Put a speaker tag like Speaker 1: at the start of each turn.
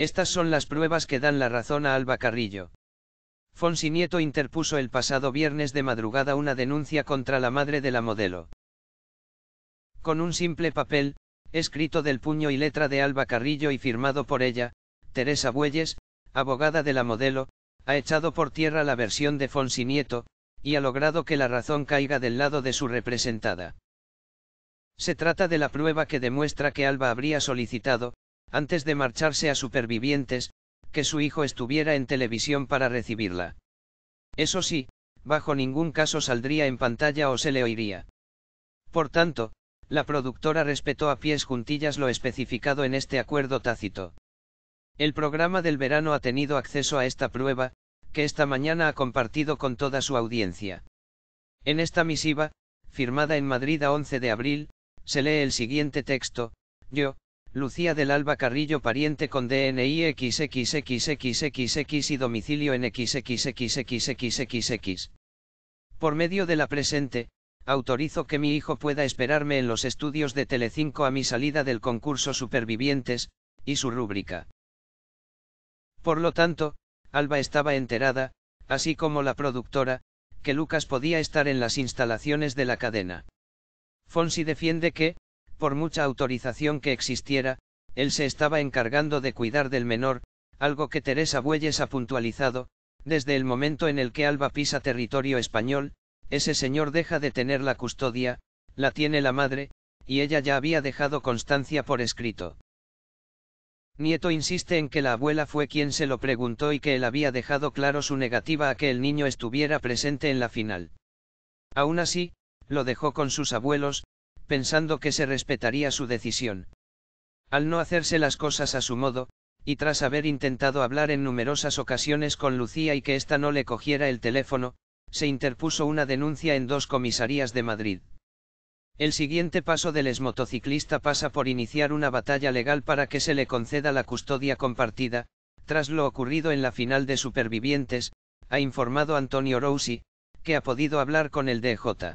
Speaker 1: Estas son las pruebas que dan la razón a Alba Carrillo. Fonsi Nieto interpuso el pasado viernes de madrugada una denuncia contra la madre de la modelo. Con un simple papel, escrito del puño y letra de Alba Carrillo y firmado por ella, Teresa Bueyes, abogada de la modelo, ha echado por tierra la versión de Fonsi Nieto, y ha logrado que la razón caiga del lado de su representada. Se trata de la prueba que demuestra que Alba habría solicitado, antes de marcharse a Supervivientes, que su hijo estuviera en televisión para recibirla. Eso sí, bajo ningún caso saldría en pantalla o se le oiría. Por tanto, la productora respetó a pies juntillas lo especificado en este acuerdo tácito. El programa del verano ha tenido acceso a esta prueba, que esta mañana ha compartido con toda su audiencia. En esta misiva, firmada en Madrid a 11 de abril, se lee el siguiente texto, yo, Lucía del Alba Carrillo pariente con DNI XXXXXX y domicilio en XXXXXXX. Por medio de la presente, autorizo que mi hijo pueda esperarme en los estudios de Telecinco a mi salida del concurso Supervivientes, y su rúbrica. Por lo tanto, Alba estaba enterada, así como la productora, que Lucas podía estar en las instalaciones de la cadena. Fonsi defiende que, por mucha autorización que existiera, él se estaba encargando de cuidar del menor, algo que Teresa Bueyes ha puntualizado, desde el momento en el que Alba pisa territorio español, ese señor deja de tener la custodia, la tiene la madre, y ella ya había dejado constancia por escrito. Nieto insiste en que la abuela fue quien se lo preguntó y que él había dejado claro su negativa a que el niño estuviera presente en la final. Aún así, lo dejó con sus abuelos, pensando que se respetaría su decisión. Al no hacerse las cosas a su modo, y tras haber intentado hablar en numerosas ocasiones con Lucía y que ésta no le cogiera el teléfono, se interpuso una denuncia en dos comisarías de Madrid. El siguiente paso del exmotociclista pasa por iniciar una batalla legal para que se le conceda la custodia compartida, tras lo ocurrido en la final de Supervivientes, ha informado Antonio Rousi, que ha podido hablar con el DJ.